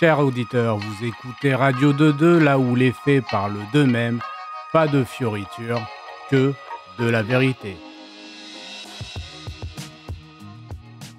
Chers auditeurs, vous écoutez Radio 2-2, là où les faits parlent d'eux-mêmes, pas de fioritures, que de la vérité.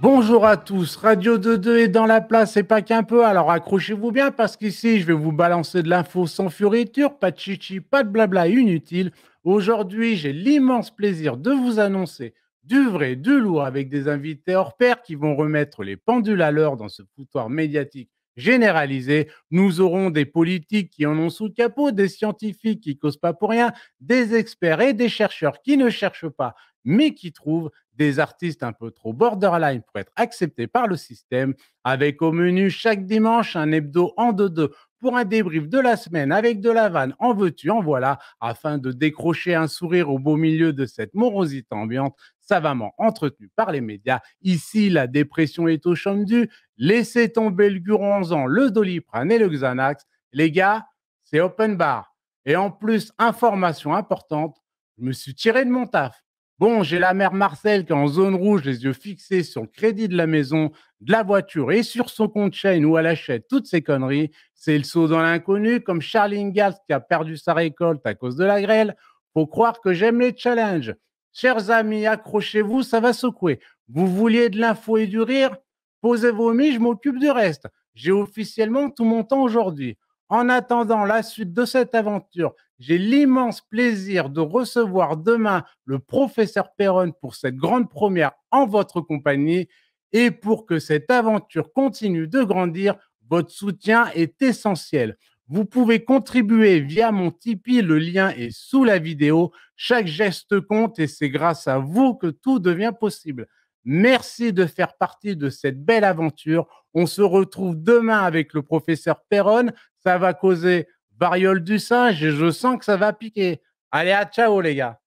Bonjour à tous, Radio 2-2 est dans la place et pas qu'un peu, alors accrochez-vous bien parce qu'ici je vais vous balancer de l'info sans fioritures, pas de chichi, pas de blabla inutile. Aujourd'hui j'ai l'immense plaisir de vous annoncer du vrai, du lourd avec des invités hors pair qui vont remettre les pendules à l'heure dans ce foutoir médiatique Généralisé, Nous aurons des politiques qui en ont sous le capot, des scientifiques qui causent pas pour rien, des experts et des chercheurs qui ne cherchent pas, mais qui trouvent des artistes un peu trop borderline pour être acceptés par le système, avec au menu chaque dimanche un hebdo en deux-deux pour un débrief de la semaine avec de la vanne, en veux-tu, en voilà, afin de décrocher un sourire au beau milieu de cette morosité ambiante savamment entretenue par les médias. Ici, la dépression est au champ du laissez tomber le guronzan, le doliprane et le Xanax. Les gars, c'est open bar. Et en plus, information importante, je me suis tiré de mon taf. Bon, j'ai la mère Marcel qui est en zone rouge, les yeux fixés sur le crédit de la maison, de la voiture et sur son compte chaîne où elle achète toutes ses conneries. C'est le saut dans l'inconnu, comme Charlie Ingalls qui a perdu sa récolte à cause de la grêle. Faut croire que j'aime les challenges. Chers amis, accrochez-vous, ça va secouer. Vous vouliez de l'info et du rire Posez vos mises, je m'occupe du reste. J'ai officiellement tout mon temps aujourd'hui. En attendant la suite de cette aventure, j'ai l'immense plaisir de recevoir demain le professeur Perron pour cette grande première en votre compagnie. Et pour que cette aventure continue de grandir, votre soutien est essentiel. Vous pouvez contribuer via mon Tipeee, le lien est sous la vidéo. Chaque geste compte et c'est grâce à vous que tout devient possible. Merci de faire partie de cette belle aventure. On se retrouve demain avec le professeur Perron. Ça va causer variole du singe et je sens que ça va piquer. Allez, à ciao les gars.